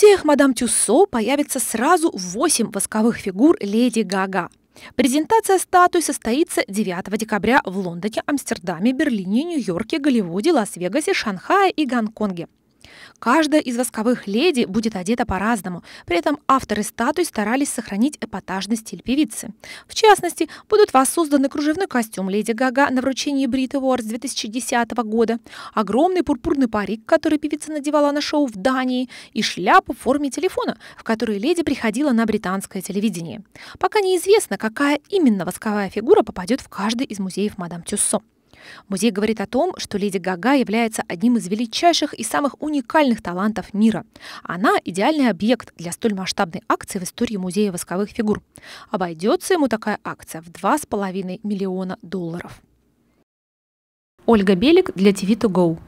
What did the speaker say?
музеях мадам Тюссо появится сразу 8 восковых фигур леди Гага. Презентация статуи состоится 9 декабря в Лондоне, Амстердаме, Берлине, Нью-Йорке, Голливуде, Лас-Вегасе, Шанхае и Гонконге. Каждая из восковых леди будет одета по-разному, при этом авторы статуй старались сохранить эпатажный стиль певицы. В частности, будут воссозданы кружевной костюм Леди Гага на вручении Брит Awards 2010 года, огромный пурпурный парик, который певица надевала на шоу в Дании, и шляпу в форме телефона, в которой леди приходила на британское телевидение. Пока неизвестно, какая именно восковая фигура попадет в каждый из музеев мадам Тюссо. Музей говорит о том, что Леди Гага является одним из величайших и самых уникальных талантов мира. Она – идеальный объект для столь масштабной акции в истории Музея восковых фигур. Обойдется ему такая акция в 2,5 миллиона долларов. Ольга Белик для TV2Go.